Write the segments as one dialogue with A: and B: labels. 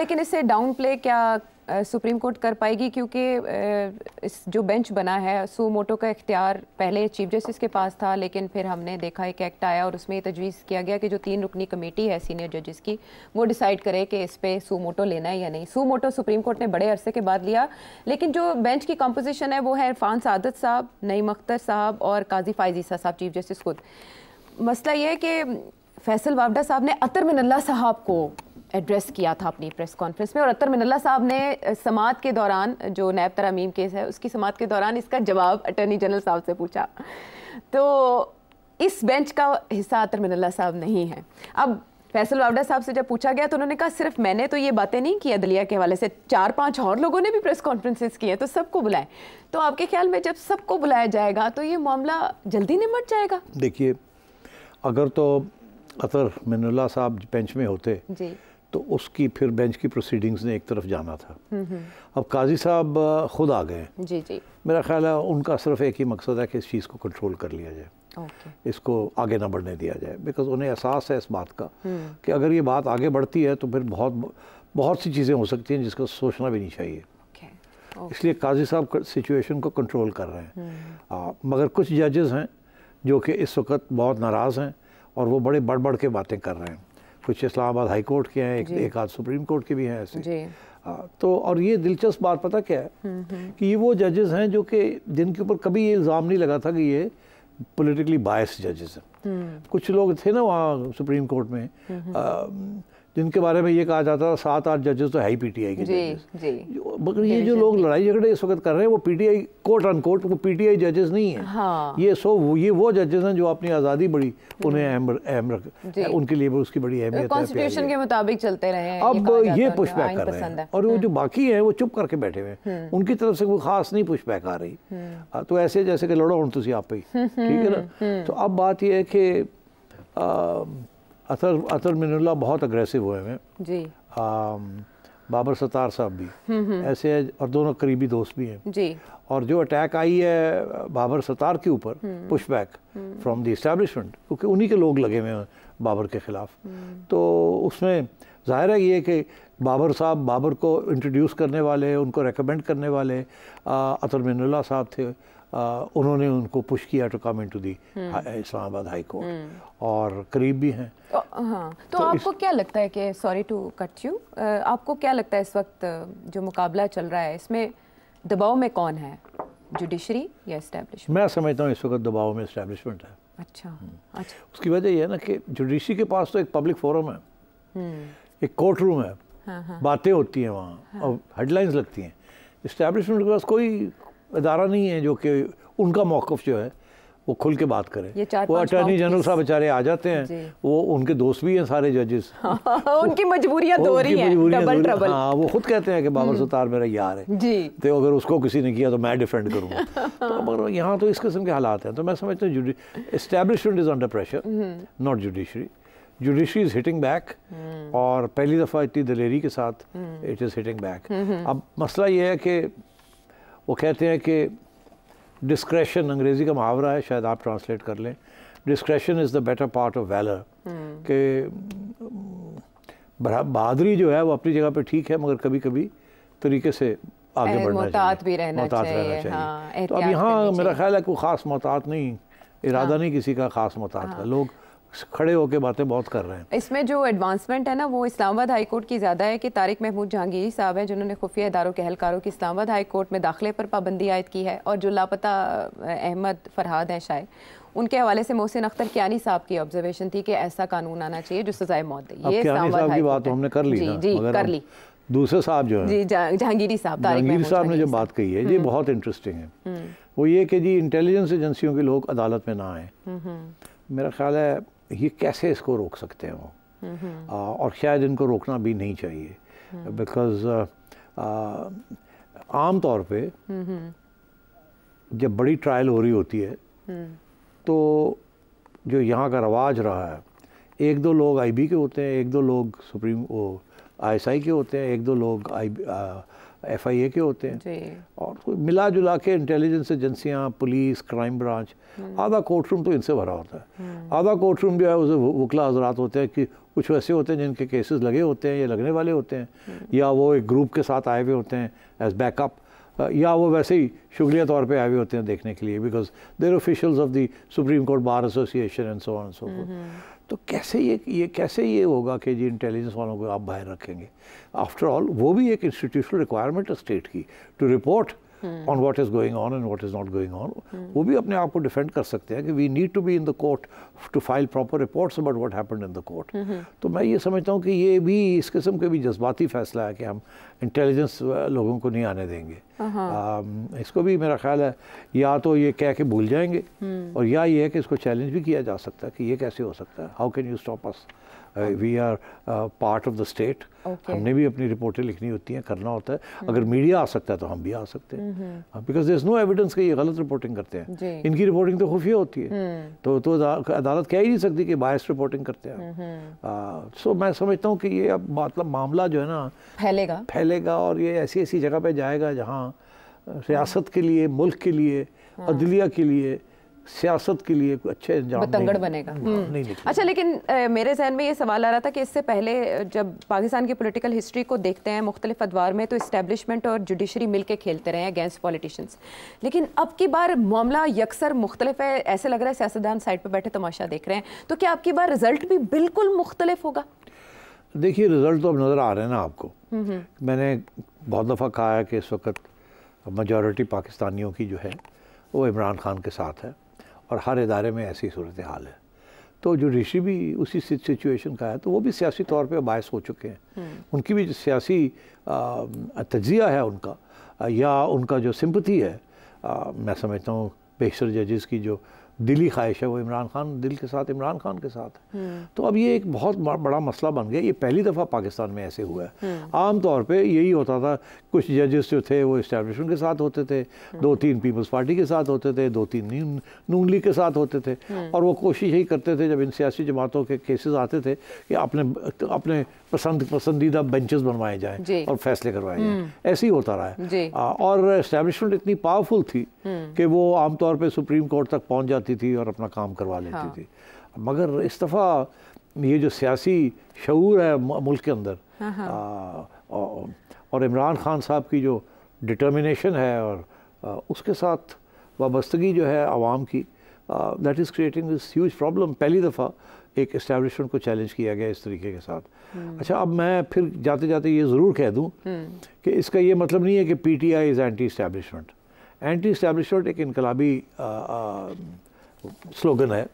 A: लेकिन इसे downplay क्या सुप्रीम कोर्ट कर पाएगी क्योंकि इस जो बेंच बना है सो मोटो का इख्तियार पहले चीफ जस्टिस के पास था लेकिन फिर हमने देखा एक एक्ट आया और उसमें तजवीज़ किया गया कि जो तीन रुकनी कमेटी है सीनियर जजेस की वो डिसाइड करे कि इस पर सो मोटो लेना है या नहीं सो मोटो सुप्रीम कोर्ट ने बड़े अरसे के बाद लिया लेकिन जो बेंच की कम्पोजिशन है वो है इरफान सदत साहब नईम अख्तर साहब और काजी फायजीसा साहब चीफ जस्टिस खुद मसला ये है कि फैसल वावडा साहब ने अतर मिनल्ला साहब को एड्रेस किया था अपनी प्रेस कॉन्फ्रेंस में और अतर मिनल्ला साहब ने समात के दौरान जो नैब तरामीम केस है उसकी समात के दौरान इसका जवाब अटर्नी जनरल साहब से पूछा तो इस बेंच का हिस्सा अतर मिनल्ला साहब नहीं है अब फैसल वावडा साहब से जब पूछा गया तो उन्होंने कहा सिर्फ मैंने तो ये बातें नहीं किया दलिया के हवाले से चार पांच और लोगों ने भी प्रेस कॉन्फ्रेंसेस की तो सबको बुलाएं तो आपके ख्याल में जब सबको बुलाया जाएगा तो ये मामला जल्दी निमट जाएगा
B: देखिए अगर तो अतर मिनल्ला साहब बेंच में होते जी तो उसकी फिर बेंच की प्रोसीडिंग्स ने एक तरफ जाना था हम्म, हम्म। अब काजी साहब खुद आ गए जी जी मेरा ख्याल है उनका सिर्फ एक ही मकसद है कि इस चीज़ को कंट्रोल कर लिया जाए Okay. इसको आगे ना बढ़ने दिया जाए बिकॉज उन्हें एहसास है इस बात का हम्म। कि अगर ये बात आगे बढ़ती है तो फिर बहुत बहुत सी चीज़ें हो सकती हैं जिसका सोचना भी नहीं चाहिए okay. Okay. इसलिए काजी साहब सिचुएशन को कंट्रोल कर रहे हैं आ, मगर कुछ जजेस हैं जो कि इस वक्त बहुत नाराज़ हैं और वो बड़े बढ़ बढ़ के बातें कर रहे हैं कुछ इस्लामाबाद हाई कोर्ट के हैं एक, एक आध सुप्रीम कोर्ट के भी हैं ऐसे आ, तो और ये दिलचस्प बात पता क्या है हम्म, हम्म। कि ये वो जजेस हैं जो कि जिनके ऊपर कभी ये इल्ज़ाम नहीं लगा था कि ये पोलिटिकली बायस जजेस हैं हम्म। कुछ लोग थे ना वहाँ सुप्रीम कोर्ट में जिनके बारे में ये कहा जाता था सात आठ जजेस तो है ही पीटीआई के मगर ये जो लोग लड़ाई झगड़े इस वक्त कर रहे हैं वो पीटीआई कोर्ट अन कोर्ट वो पीटीआई जजेस नहीं है हाँ। ये सो ये वो जजेस हैं जो अपनी आज़ादी बड़ी उन्हें अहम अहम रख उनके लिए उसकी बड़ी अहमियत कॉन्स्टिट्यूशन
A: के मुताबिक चलते रहे अब ये पुशबैक हाँ, कर रहे हैं और वो जो हम्म।
B: बाकी है वो चुप करके बैठे हुए हैं हम्म। उनकी तरफ से कोई खास नहीं पुशबैक आ रही हम्म। तो ऐसे जैसे कि लड़ो हूँ तुम आप ही ठीक है ना तो अब बात यह है कि अतर अतर मिनुल्ला बहुत अग्रेसिव हुए हैं जी बाबर सतार साहब भी हम्म, हम्म। ऐसे है और दोनों करीबी दोस्त भी हैं जी और जो अटैक आई है बाबर सतार के ऊपर पुशबैक फ्रॉम द इस्टेब्लिशमेंट क्योंकि उन्हीं के लोग लगे हुए हैं बाबर के ख़िलाफ़ हम्म। तो उसमें जाहिर है ये कि बाबर साहब बाबर को इंट्रोड्यूस करने वाले उनको रेकमेंड करने वाले अतर मिनुल्ला साहब थे उन्होंने उनको पुश किया to come into the Islamabad high hmm. Court और करीब भी हैं तो,
A: हाँ तो, तो आपको इस... क्या लगता है कि सॉरी टू कट यू आपको क्या लगता है इस वक्त जो मुकाबला चल रहा है इसमें दबाव में कौन है जुडिशरी या इस्टेब्लिश
B: मैं समझता हूँ इस वक्त दबाव में इस्टेब्लिशमेंट है अच्छा हम्म। अच्छा उसकी वजह यह है ना कि जुडिशरी के पास तो एक पब्लिक फोरम है हम्म। एक कोर्ट रूम है हाँ, हाँ, बातें होती हैं वहाँ हाँ, और हेडलाइंस लगती हैं इस्टेब्लिशमेंट के पास कोई इदारा नहीं है जो कि उनका मौक़ जो है वो खुल के बात करें
A: वो अटॉर्नी जनरल साहब बेचारे
B: आ जाते हैं वो उनके दोस्त भी हैं सारे जजेस
A: हाँ, उनकी मजबूरियां दो रही हैं डबल ट्रबल हाँ
B: वो खुद कहते हैं कि बाबर हम्म। सतार मेरा यार है जी तो अगर उसको किसी ने किया तो मैं डिफेंड करूँगा तो मगर यहाँ तो इस किस्म के हालात हैं तो मैं समझता हूँ establishment is under pressure not judiciary judiciary is hitting back और पहली दफ़ा इतनी दलेरी के साथ इट इज़ हिटिंग बैक अब मसला ये है कि वो कहते हैं कि डिस्क्रेशन अंग्रेज़ी का मुहावरा है शायद आप ट्रांसलेट कर लें discretion is the better part of valour के बहादुरी जो है वो अपनी जगह पे ठीक है मगर कभी कभी तरीके से आगे बढ़ना चाहिए
A: भी रहना चाहिए, रहना चाहिए। हाँ, तो अब यहाँ
B: मेरा ख्याल है कोई ख़ास मोहतात नहीं इरादा हाँ, नहीं किसी का ख़ास मोहतात हाँ, का लोग खड़े होकर बातें बहुत कर रहे हैं
A: इसमें जो एडवांसमेंट है ना वो इस्लामाबाद हाई कोर्ट की ज़्यादा है कि तारिक महमूद जहांगीर साहब हैं जिन्होंने खुफिया इदारों के अहलकारों की इस्लामाबाद हाई कोर्ट में दाखिले पर पाबंदी आयद की है और जो लापता अहमद फरहाद हैं शायद उनके हवाले से मोहसिन अख्तर क्यानी साहब की ऑब्जर्वेशन थी कि ऐसा कानून आना चाहिए जो सजाए मौत दे ये की
B: बात हमने कर ली जी कर ली दूसरे साहब जो है
A: जहांगीरी साहब जहांगीरी साहब ने
B: जो बात कही है ये हम्म। बहुत इंटरेस्टिंग है हम्म। वो ये कि जी इंटेलिजेंस एजेंसियों के लोग अदालत में ना आए हम्म, मेरा ख्याल है ये कैसे इसको रोक सकते हैं वो आ, और शायद इनको रोकना भी नहीं चाहिए बिकॉज हम्म। आम तौर पे जब बड़ी ट्रायल हो रही होती है हम्म। तो जो यहाँ का रवाज रहा है एक दो लोग आईबी के होते हैं एक दो लोग सुप्रीम वो आई के होते हैं एक दो लोग आई एफ आई ए के होते हैं और मिला जुला के इंटेलिजेंस एजेंसियाँ पुलिस क्राइम ब्रांच आधा कोर्ट रूम तो इनसे भरा होता है हम्म। आधा कोर्ट रूम जो है उसे वकला हजरात होते हैं कि कुछ वैसे होते हैं जिनके केसेस लगे होते हैं या लगने वाले होते हैं हम्म। या वो एक ग्रुप के साथ आए हुए होते हैं एज बैकअप या वो वैसे ही शुक्रिया तौर पे आए हुए होते हैं देखने के लिए because their officials of the Supreme Court Bar Association and so on so तो कैसे ये ये कैसे ये होगा कि जी इंटेलिजेंस वालों को आप बाहर रखेंगे आफ्टर ऑल वो भी एक इंस्टीट्यूशनल रिक्वायरमेंट है स्टेट की to report on what is going on and what is not going on वो भी अपने आप को डिफेंड कर सकते हैं कि we need to be in the court to file proper reports about what happened in the court तो मैं ये समझता हूँ कि ये भी इस किस्म के भी जज्बाती फैसला है कि हम इंटेलिजेंस uh, लोगों को नहीं आने देंगे आ, uh-huh. um, इसको भी मेरा ख्याल है या तो ये कह के भूल जाएंगे hmm. और या ये है कि इसको चैलेंज भी किया जा सकता है कि ये कैसे हो सकता है how can you stop us we are part of the state हमने भी अपनी रिपोर्टें लिखनी होती हैं करना होता है hmm. अगर मीडिया आ सकता है तो हम भी आ सकते हैं because there is no evidence कि ये गलत रिपोर्टिंग करते हैं इनकी रिपोर्टिंग तो खुफिया होती है hmm. तो तो अदालत कह ही नहीं सकती कि बायस रिपोर्टिंग करते हैं सो hmm. uh, so मैं समझता हूँ कि ये अब मतलब मामला जो है ना फैलेगा फैले निकलेगा और ये ऐसी ऐसी जगह पे जाएगा जहाँ रियासत के लिए मुल्क के लिए अदलिया हाँ। के लिए सियासत के लिए अच्छे बतंगड़ नहीं, बनेगा हाँ, हम्म। नहीं
A: अच्छा लेकिन ए, मेरे जहन में ये सवाल आ रहा था कि इससे पहले जब पाकिस्तान की पॉलिटिकल हिस्ट्री को देखते हैं मुख्तलिफ अदवार में तो इस्टेब्लिशमेंट और जुडिशरी मिल के खेलते रहे अगेंस्ट पॉलिटिशियंस लेकिन अब की बार मामला यकसर मुख्तलिफ है ऐसे लग रहा है सियासतदान साइड पर बैठे तमाशा देख रहे हैं तो क्या अब की बार रिजल्ट भी बिल्कुल मुख्तलिफ होगा
B: देखिए रिज़ल्ट तो अब नज़र आ रहे हैं ना आपको मैंने बहुत दफ़ा कहा है कि इस वक्त मजॉरिटी पाकिस्तानियों की जो है वो इमरान खान के साथ है और हर इदारे में ऐसी सूरत हाल है तो जो ऋषि भी उसी सिचुएशन का है तो वो भी सियासी तौर पे बायस हो चुके हैं हम्म। उनकी भी सियासी तजिया है उनका या उनका जो सिम्पति है आ, मैं समझता हूँ बेशर जजेस की जो दिली ख्वाहिश है वो इमरान खान दिल के साथ इमरान खान के साथ है हम्म। तो अब ये एक बहुत बड़ा मसला बन गया ये पहली दफ़ा पाकिस्तान में ऐसे हुआ है हम्म। आम तौर पे यही होता था कुछ जजेस जो थे वो इस्टेब्लिशमेंट के साथ होते थे हम्म। दो तीन पीपल्स पार्टी के साथ होते थे दो तीन नून लीग के साथ होते थे और वो कोशिश यही करते थे जब इन सियासी जमातों के केसेस आते थे कि अपने अपने पसंद पसंदीदा बेंचेस बनवाए जाएं और फैसले करवाए जाएं हम्म। ऐसे ही होता रहा है आ, और इस्टेब्लिशमेंट इतनी पावरफुल थी हम्म। कि वो आमतौर पर सुप्रीम कोर्ट तक पहुँच जाती थी और अपना काम करवा लेती हाँ। थी मगर इस दफ़ा ये जो सियासी शूर है मुल्क के अंदर हाँ।, हाँ। आ, और इमरान खान साहब की जो डिटर्मिनेशन है और आ, उसके साथ वाबस्तगी जो है आवाम की that is creating this huge problem पहली दफ़ा एक इस्टेब्लिशमेंट को चैलेंज किया गया इस तरीके के साथ हम्म। अच्छा अब मैं फिर जाते जाते ये ज़रूर कह दूँ हम्म। कि इसका ये मतलब नहीं है कि P T I is anti establishment anti establishment एक इनकलाबी स्लोगन है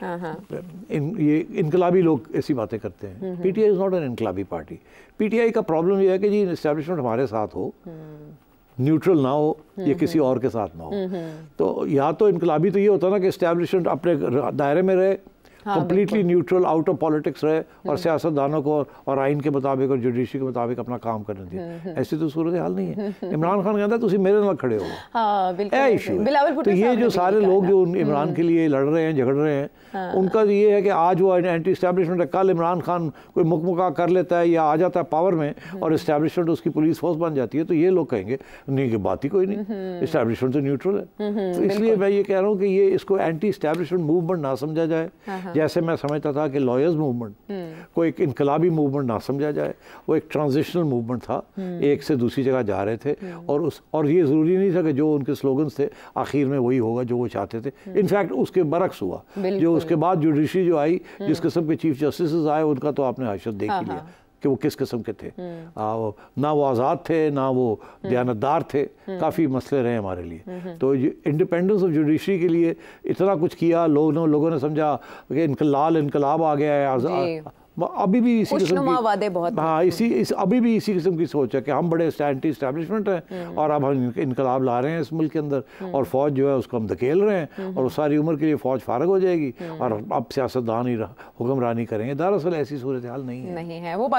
B: हाँ, हाँ। इन ये इनकलाबी लोग ऐसी बातें करते हैं P T I is not an इनकलाबी पार्टी पी टी आई का प्रॉब्लम यह है कि जी इस्टेब्लिशमेंट हमारे साथ हो न्यूट्रल हम्म। ना हो या किसी और के साथ ना हो तो या तो इनकलाबी तो ये होता ना कि इस्टेब्लिशमेंट अपने दायरे में रहे completely neutral out of politics रहे और हम्म। सियासतदानों को और आइन के मुताबिक और जुडिशरी के मुताबिक अपना काम करने दिया हम्म, हम्म। ऐसी तो सूरत हाल नहीं है इमरान खान कहता है मेरे नाल खड़े हो
A: हाँ, तो ये जो
B: सारे लोग जो इमरान के लिए लड़ रहे हैं झगड़ रहे हैं हाँ। उनका तो ये है कि आज वो एंटी स्टैब्लिशमेंट है कल इमरान खान कोई मुकमुका कर लेता है या आ जाता है पावर में और इस्टेब्लिशमेंट उसकी पुलिस फोर्स बन जाती है तो ये लोग कहेंगे नहीं कि बात ही कोई नहीं इस्टेब्लिशमेंट तो न्यूट्रल है तो इसलिए मैं ये कह रहा हूँ कि ये इसको एंटी स्टैब्लिशमेंट मूवमेंट ना समझा जाए हाँ, जैसे मैं समझता था कि लॉयर्स मूवमेंट को एक इनकलाबी मूवमेंट ना समझा जाए वो एक ट्रांजिशनल मूवमेंट था हम्म। एक से दूसरी जगह जा रहे थे हम्म। और उस और ये ज़रूरी नहीं था कि जो उनके स्लोगन्स थे आखिर में वही होगा जो वो चाहते थे इनफैक्ट हम्म। उसके बरक्स हुआ जो उसके बाद जुडिशरी जो आई जिस किस्म के चीफ जस्टिस आए उनका तो आपने हशत देख ही हाँ, हाँ। लिया कि वो किस किस्म के थे हम्म। आ, ना वो आज़ाद थे ना वो हम्म। दयानतदार थे हम्म। काफ़ी मसले रहे हमारे लिए तो इंडिपेंडेंस ऑफ जुडिशरी के लिए इतना कुछ किया लोगों लोगों ने समझा कि लाल इनकलाब आ गया है आजाद अभी भी इसी किस्म की वादे
A: बहुत हाँ इसी
B: इस अभी भी इसी किस्म की सोच है कि हम बड़े एंटी इस्टेब्लिशमेंट हैं और अब हम इनकलाब ला रहे हैं इस मुल्क के अंदर और फौज जो है उसको हम धकेल रहे हैं और सारी उम्र के लिए फौज फारग हो जाएगी और अब सियासतदान ही हुक्मरानी करेंगे दरअसल ऐसी सूरत हाल नहीं है
A: नहीं है वो